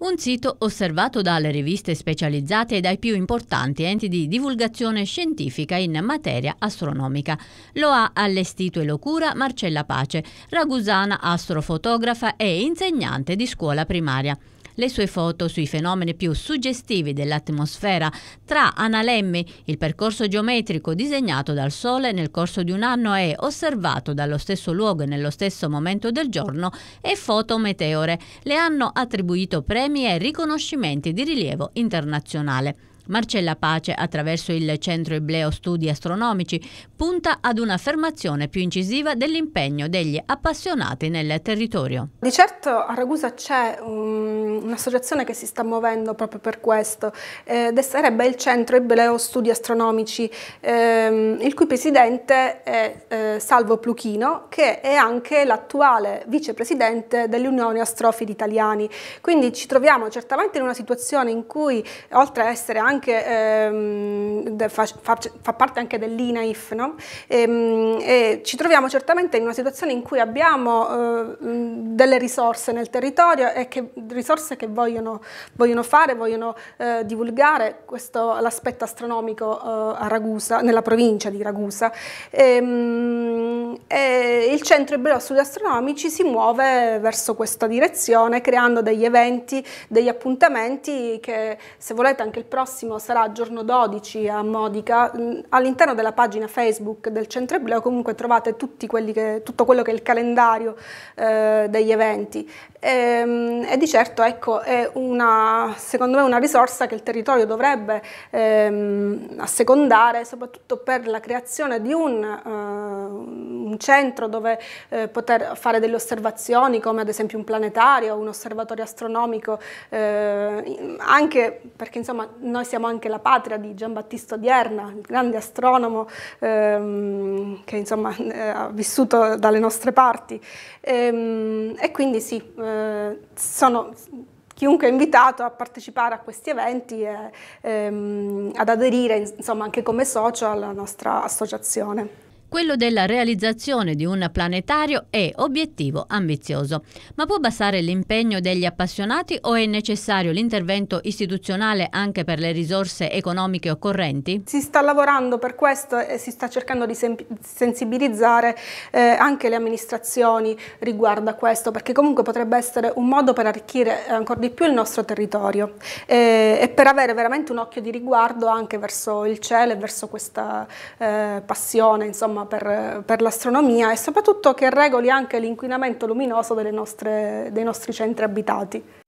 Un sito osservato dalle riviste specializzate e dai più importanti enti di divulgazione scientifica in materia astronomica. Lo ha allestito e lo cura Marcella Pace, ragusana astrofotografa e insegnante di scuola primaria le sue foto sui fenomeni più suggestivi dell'atmosfera, tra analemmi, il percorso geometrico disegnato dal Sole nel corso di un anno e osservato dallo stesso luogo e nello stesso momento del giorno, e foto meteore. Le hanno attribuito premi e riconoscimenti di rilievo internazionale. Marcella Pace, attraverso il Centro Ibleo Studi Astronomici, punta ad un'affermazione più incisiva dell'impegno degli appassionati nel territorio. Di certo a Ragusa c'è un'associazione che si sta muovendo proprio per questo, eh, sarebbe il Centro Ibleo Studi Astronomici, ehm, il cui presidente è eh, Salvo Pluchino, che è anche l'attuale vicepresidente dell'Unione Astrofili Italiani. Quindi ci troviamo certamente in una situazione in cui, oltre a essere anche anche, ehm, fa, fa, fa, parte anche dell'INAIF, no? e, ehm, e ci troviamo certamente in una situazione in cui abbiamo eh, delle risorse nel territorio e che, risorse che vogliono, vogliono fare, vogliono eh, divulgare l'aspetto astronomico eh, a Ragusa, nella provincia di Ragusa. Ehm, e, centro studi astronomici si muove verso questa direzione creando degli eventi, degli appuntamenti che se volete anche il prossimo sarà giorno 12 a Modica. Mm, all'interno della pagina Facebook del centro ebreo comunque trovate che, tutto quello che è il calendario eh, degli eventi. E, ehm, e, di certo ecco, è una, secondo me una risorsa che il territorio dovrebbe ehm, assecondare soprattutto per la creazione di un... Eh, un centro dove eh, poter fare delle osservazioni come ad esempio un planetario, un osservatorio astronomico, eh, anche perché insomma noi siamo anche la patria di Giambattista Odierna, il grande astronomo ehm, che insomma eh, ha vissuto dalle nostre parti e, ehm, e quindi sì, eh, sono chiunque è invitato a partecipare a questi eventi e ehm, ad aderire insomma, anche come socio alla nostra associazione. Quello della realizzazione di un planetario è obiettivo ambizioso, ma può bastare l'impegno degli appassionati o è necessario l'intervento istituzionale anche per le risorse economiche occorrenti? Si sta lavorando per questo e si sta cercando di sensibilizzare eh, anche le amministrazioni riguardo a questo, perché comunque potrebbe essere un modo per arricchire ancora di più il nostro territorio eh, e per avere veramente un occhio di riguardo anche verso il cielo e verso questa eh, passione, insomma, autonoma per, per l'astronomia e soprattutto che regoli anche l'inquinamento luminoso nostre, dei nostri centri abitati.